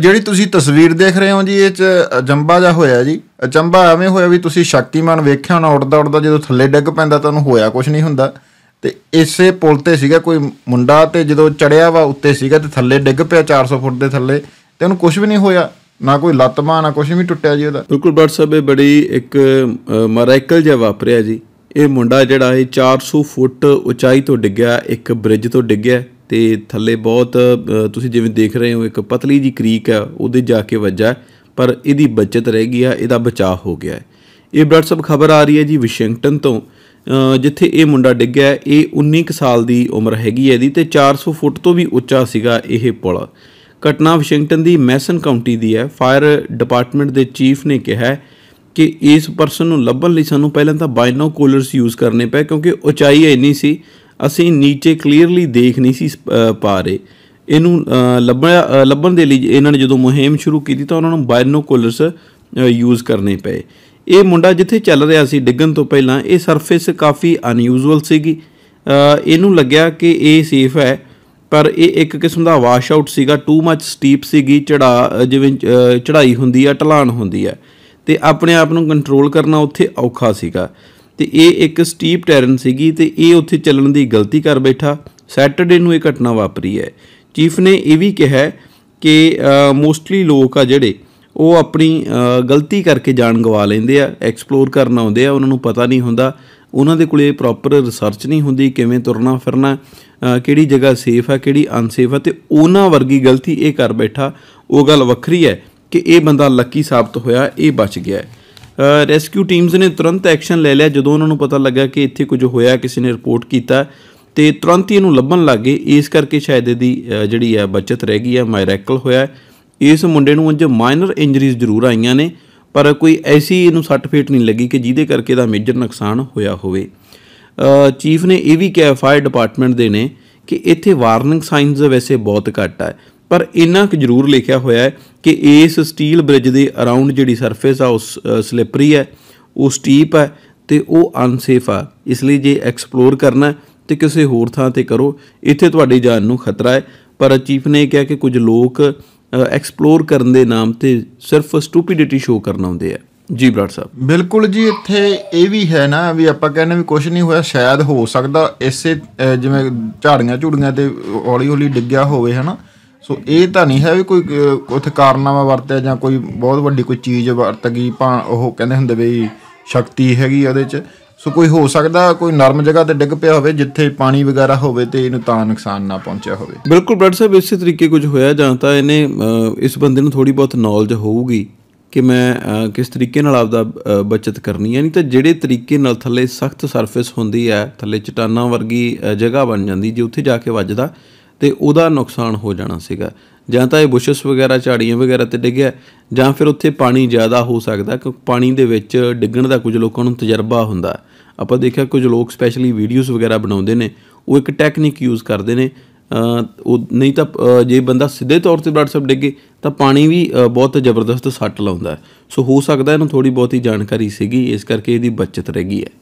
ਜਿਹੜੀ ਤੁਸੀਂ ਤਸਵੀਰ ਦੇਖ ਰਹੇ ਹੋ ਜੀ ਇਹ ਚ ਅਜੰਬਾ ਜਾ ਹੋਇਆ ਜੀ ਅਜੰਬਾ ਐਵੇਂ ਹੋਇਆ ਵੀ ਤੁਸੀਂ ਸ਼ਕਤੀਮਾਨ ਵੇਖਿਆ ਨਾ ਉੱਡਦਾ ਉੱਡਦਾ ਜਦੋਂ ਥੱਲੇ ਡਿੱਗ ਪੈਂਦਾ ਤਾਂ ਉਹਨੂੰ ਹੋਇਆ ਕੁਝ ਨਹੀਂ ਹੁੰਦਾ ਤੇ ਇਸੇ ਪੁਲ ਤੇ ਸੀਗਾ ਕੋਈ ਮੁੰਡਾ ਤੇ ਜਦੋਂ ਚੜਿਆ ਵਾ ਉੱਤੇ ਸੀਗਾ ਤੇ ਥੱਲੇ ਡਿੱਗ ਪਿਆ 400 ਫੁੱਟ ਦੇ ਥੱਲੇ ਤੇ ਉਹਨੂੰ ਕੁਝ ਵੀ ਨਹੀਂ ਹੋਇਆ ਨਾ ਕੋਈ ਲੱਤ ਬਾਹ ਨਾ ਕੁਝ ਵੀ ਟੁੱਟਿਆ ਜੀ ਉਹਦਾ ਬਿਲਕੁਲ ਡਾਕਟਰ ਸਾਹਿਬ ਇਹ ਬੜੀ ਇੱਕ ਮਰਾਈਕਲ ਜਿਹਾ ਵਾਪਰਿਆ ਜੀ ਇਹ ਮੁੰਡਾ ਜਿਹੜਾ ਇਹ 400 ਫੁੱਟ ਉਚਾਈ ਤੋਂ ਡਿੱਗਿਆ ਇੱਕ ਬ੍ਰਿਜ ਤੋਂ ਡਿੱਗਿਆ ਤੇ ਥੱਲੇ ਬਹੁਤ ਤੁਸੀਂ ਜਿਵੇਂ ਦੇਖ ਰਹੇ ਹੋ ਇੱਕ ਪਤਲੀ ਜੀ ਕ੍ਰੀਕ ਆ ਉਹਦੇ ਜਾ ਕੇ ਵੱਜਾ ਪਰ ਇਹਦੀ ਬਚਤ ਰਹਿ ਗਈ ਆ ਇਹਦਾ ਬਚਾਅ ਹੋ ਗਿਆ ਇਹ ਸਬ ਖਬਰ ਆ ਰਹੀ ਹੈ ਜੀ ਵਾਸ਼ਿੰਗਟਨ ਤੋਂ ਜਿੱਥੇ ਇਹ ਮੁੰਡਾ ਡਿੱਗਿਆ ਇਹ 19 ਸਾਲ ਦੀ ਉਮਰ ਹੈਗੀ ਹੈ ਇਹਦੀ ਤੇ 400 ਫੁੱਟ ਤੋਂ ਵੀ ਉੱਚਾ ਸੀਗਾ ਇਹ ਪੁਲ ਘਟਨਾ ਵਾਸ਼ਿੰਗਟਨ ਦੀ ਮੈਸਨ ਕਾਉਂਟੀ ਦੀ ਹੈ ਫਾਇਰ ਡਿਪਾਰਟਮੈਂਟ ਦੇ ਚੀਫ ਨੇ ਕਿਹਾ ਕਿ ਇਸ ਪਰਸਨ ਨੂੰ ਲੱਭਣ ਲਈ ਸਾਨੂੰ ਪਹਿਲਾਂ ਤਾਂ ਬਾਇਨੋਕੂਲਰਸ ਯੂਜ਼ ਕਰਨੇ ਪਏ ਕਿਉਂਕਿ ਉਚਾਈ ਇੰਨੀ ਸੀ ਅਸੀਂ ਨੀਚੇ ਕਲੀਅਰਲੀ ਦੇਖ ਨਹੀਂ ਸੀ ਪਾ ਰਹੇ ਇਹਨੂੰ ਲੱਭਣ ਲੱਭਣ ਦੇ ਲਈ ਇਹਨਾਂ ਨੇ ਜਦੋਂ ਮੁਹਿੰਮ ਸ਼ੁਰੂ ਕੀਤੀ ਤਾਂ ਉਹਨਾਂ ਨੂੰ ਬਾਇਨੋਕੂਲਰਸ ਯੂਜ਼ ਕਰਨੇ ਪਏ ਇਹ ਮੁੰਡਾ ਜਿੱਥੇ ਚੱਲ ਰਿਹਾ ਸੀ ਡਿੱਗਣ ਤੋਂ ਪਹਿਲਾਂ ਇਹ ਸਰਫੇਸ ਕਾਫੀ ਅਨਯੂਜੂਅਲ ਸੀਗੀ ਇਹਨੂੰ ਲੱਗਿਆ ਕਿ ਇਹ ਸੇਫ ਹੈ ਪਰ ਇਹ ਇੱਕ ਕਿਸਮ ਦਾ ਵਾਸ਼ ਆਊਟ ਸੀਗਾ ਟੂ ਮੱਚ ਸਟੀਪ ਸੀਗੀ ਚੜਾ ਜਿਵੇਂ ਚੜਾਈ ਹੁੰਦੀ ਆ ਢਲਾਨ ਹੁੰਦੀ ਆ ਤੇ ਆਪਣੇ ਆਪ ਨੂੰ ਕੰਟਰੋਲ ਕਰਨਾ ਉੱਥੇ ਔਖਾ ਸੀਗਾ ਤੇ ਇਹ ਇੱਕ ਸਟੀਪ ਟੈਰਨ ਸੀਗੀ ਤੇ ਇਹ ਉੱਥੇ ਚੱਲਣ ਦੀ ਗਲਤੀ ਕਰ ਬੈਠਾ ਸੈਟਰਡੇ ਨੂੰ ਇਹ ਘਟਨਾ ਵਾਪਰੀ ਹੈ ਚੀਫ ਨੇ ਇਹ ਵੀ ਕਿਹਾ ਕਿ ਮੋਸਟਲੀ ਲੋਕ ਆ ਜਿਹੜੇ ਉਹ ਆਪਣੀ ਗਲਤੀ ਕਰਕੇ ਜਾਣ ਗਵਾ ਲੈਂਦੇ ਆ ਐਕਸਪਲੋਰ ਕਰਨ ਆਉਂਦੇ ਆ ਉਹਨਾਂ ਨੂੰ ਪਤਾ ਨਹੀਂ ਹੁੰਦਾ ਉਹਨਾਂ ਦੇ ਕੋਲੇ ਪ੍ਰੋਪਰ ਰਿਸਰਚ ਨਹੀਂ ਹੁੰਦੀ ਕਿਵੇਂ ਤੁਰਨਾ ਫਿਰਨਾ ਕਿਹੜੀ ਜਗ੍ਹਾ ਸੇਫ ਆ ਕਿਹੜੀ ਅਨਸੇਫ ਆ ਤੇ ਉਹਨਾਂ ਵਰਗੀ ਗਲਤੀ ਇਹ ਕਰ ਬੈਠਾ ਉਹ ਗੱਲ ਵੱਖਰੀ ਹੈ ਕਿ ਇਹ ਬੰਦਾ ਲੱਕੀ ਸਾਬਤ ਹੋਇਆ ਇਹ ਬਚ ਗਿਆ ਰੈਸਕਿਊ ਟੀਮਸ ਨੇ ਤੁਰੰਤ ਐਕਸ਼ਨ ਲੈ ਲਿਆ ਜਦੋਂ ਉਹਨਾਂ ਨੂੰ ਪਤਾ ਲੱਗਾ ਕਿ ਇੱਥੇ ਕੁਝ ਹੋਇਆ ਕਿਸੇ ਨੇ ਰਿਪੋਰਟ ਕੀਤਾ ਤੇ ਤੁਰੰਤ ਹੀ ਇਹਨੂੰ ਲੱਭਣ ਲੱਗੇ ਇਸ ਕਰਕੇ ਸ਼ਾਇਦ ਇਹਦੀ ਜਿਹੜੀ ਹੈ ਬਚਤ ਰਹਿ ਗਈ ਹੈ ਮਾਇਰੈਕਲ ਹੋਇਆ ਇਸ ਮੁੰਡੇ ਨੂੰ ਅੱਜ ਮਾਈਨਰ ਇੰਜਰੀਜ਼ ਜ਼ਰੂਰ ਆਈਆਂ ਨੇ ਪਰ ਕੋਈ ਐਸੀ ਇਹਨੂੰ ਸੱਟ ਫੇਟ ਨਹੀਂ ਲੱਗੀ ਕਿ ਜਿਹਦੇ ਕਰਕੇ ਦਾ ਮੇਜਰ ਨੁਕਸਾਨ ਹੋਇਆ ਹੋਵੇ ਚੀਫ ਨੇ ਇਹ ਵੀ ਕਿਹਾ ਫਾਇਰ ਡਿਪਾਰਟਮੈਂਟ ਦੇ ਨੇ ਕਿ ਇੱਥੇ ਵਾਰਨਿੰਗ ਸਾਈਨਸ ਵੈਸੇ ਬਹੁਤ ਘੱਟ ਆ ਪਰ ਇਨਾਂ ਕਿ ਜ਼ਰੂਰ ਲਿਖਿਆ ਹੋਇਆ ਹੈ ਕਿ ਇਸ ਸਟੀਲ ਬ੍ਰਿਜ ਦੇ ਅਰਾਊਂਡ ਜਿਹੜੀ ਸਰਫੇਸ ਆ ਉਸ ਸਲਿਪਰੀ ਹੈ ਉਹ ਸਟੀਪ ਹੈ ਤੇ ਉਹ ਅਨਸੇਫ ਆ ਇਸ ਲਈ ਜੇ ਐਕਸਪਲੋਰ ਕਰਨਾ ਤੇ ਕਿਸੇ ਹੋਰ ਥਾਂ ਤੇ ਕਰੋ ਇੱਥੇ ਤੁਹਾਡੀ ਜਾਨ ਨੂੰ ਖਤਰਾ ਹੈ ਪਰ ਚੀਫ ਨੇ ਕਿਹਾ ਕਿ ਕੁਝ ਲੋਕ ਐਕਸਪਲੋਰ ਕਰਨ ਦੇ ਨਾਮ ਤੇ ਸਿਰਫ ਸਟੂਪਿਡਿਟੀ ਸ਼ੋ ਕਰਨ ਆਉਂਦੇ ਆ ਜੀ ਬਰਾੜ ਸਾਹਿਬ ਬਿਲਕੁਲ ਜੀ ਇੱਥੇ ਇਹ ਵੀ ਹੈ ਨਾ ਵੀ ਆਪਾਂ ਕਹਿੰਦੇ ਵੀ ਕੁਝ ਨਹੀਂ ਹੋਇਆ ਸ਼ਾਇਦ ਹੋ ਸਕਦਾ ਇਸੇ ਜਿਵੇਂ ਝਾੜੀਆਂ ਝੂੜੀਆਂ ਤੇ ਹੌਲੀ ਹੌਲੀ ਡਿੱਗਿਆ ਹੋਵੇ ਹਨਾ ਸੋ ਇਹ ਤਾਂ ਨਹੀਂ ਹੈ ਵੀ ਕੋਈ ਉਥੇ ਕਾਰਨਾਮਾ ਵਰਤਿਆ ਜਾਂ ਕੋਈ ਬਹੁਤ ਵੱਡੀ ਕੋਈ ਚੀਜ਼ ਵਰਤ ਗਈ ਭਾਂ ਉਹ ਕਹਿੰਦੇ ਹੁੰਦੇ ਵੀ ਸ਼ਕਤੀ ਹੈਗੀ ਉਹਦੇ 'ਚ ਸੋ ਕੋਈ ਹੋ ਸਕਦਾ ਕੋਈ ਨਰਮ ਜਗ੍ਹਾ ਤੇ ਡਿੱਗ ਪਿਆ ਹੋਵੇ ਜਿੱਥੇ ਪਾਣੀ ਵਗੈਰਾ ਹੋਵੇ ਤੇ ਇਹਨੂੰ ਤਾਂ ਨੁਕਸਾਨ ਨਾ ਪਹੁੰਚਿਆ ਹੋਵੇ ਬਿਲਕੁਲ ਬ੍ਰਦਰ ਸਾਹਿਬ ਇਸੇ ਤਰੀਕੇ ਕੁਝ ਹੋਇਆ ਜਾਂ ਤਾਂ ਇਹਨੇ ਇਸ ਬੰਦੇ ਨੂੰ ਥੋੜੀ ਬਹੁਤ ਨੌਲੇਜ ਹੋਊਗੀ ਕਿ ਮੈਂ ਕਿਸ ਤਰੀਕੇ ਨਾਲ ਆਪਦਾ ਬਚਤ ਕਰਨੀ ਹੈ ਨਹੀਂ ਤਾਂ ਜਿਹੜੇ ਤਰੀਕੇ ਨਾਲ ਥੱਲੇ ਸਖਤ ਸਰਫੇਸ ਹੁੰਦੀ ਹੈ ਥੱਲੇ ਚਟਾਨਾਂ ਵਰਗੀ ਜਗ੍ਹਾ ਬਣ ਜਾਂਦੀ ਜੇ ਉੱਥੇ ਜਾ ਕੇ ਵੱਜਦਾ ਤੇ ਉਹਦਾ ਨੁਕਸਾਨ ਹੋ ਜਾਣਾ ਸੀਗਾ ਜਾਂ ਤਾਂ ਇਹ ਬੁਸ਼ਸ ਵਗੈਰਾ ਝਾੜੀਆਂ ਵਗੈਰਾ ਤੇ ਡਿੱਗਿਆ ਜਾਂ ਫਿਰ ਉੱਥੇ ਪਾਣੀ ਜ਼ਿਆਦਾ ਹੋ ਸਕਦਾ ਕਿਉਂਕਿ ਪਾਣੀ ਦੇ ਵਿੱਚ ਡਿੱਗਣ ਦਾ ਕੁਝ ਲੋਕਾਂ ਨੂੰ ਤਜਰਬਾ ਹੁੰਦਾ ਆਪਾਂ ਦੇਖਿਆ ਕੁਝ ਲੋਕ ਸਪੈਸ਼ਲੀ ਵੀਡੀਓਜ਼ ਵਗੈਰਾ ਬਣਾਉਂਦੇ ਨੇ ਉਹ ਇੱਕ ਟੈਕਨੀਕ ਯੂਜ਼ ਕਰਦੇ ਨੇ ਉਹ ਨਹੀਂ ਤਾਂ ਜੇ ਬੰਦਾ ਸਿੱਧੇ ਤੌਰ ਤੇ ਬਲੱਡ ਸਬ ਡਿੱਗੇ ਤਾਂ ਪਾਣੀ ਵੀ ਬਹੁਤ ਜ਼ਬਰਦਸਤ ਸੱਟ ਲਾਉਂਦਾ ਸੋ ਹੋ ਸਕਦਾ ਇਹਨੂੰ ਥੋੜੀ ਬਹੁਤੀ ਜਾਣਕਾਰੀ ਸੀਗੀ ਇਸ ਕਰਕੇ ਇਹਦੀ ਬਚਤ ਰਹੀ ਗਈ ਹੈ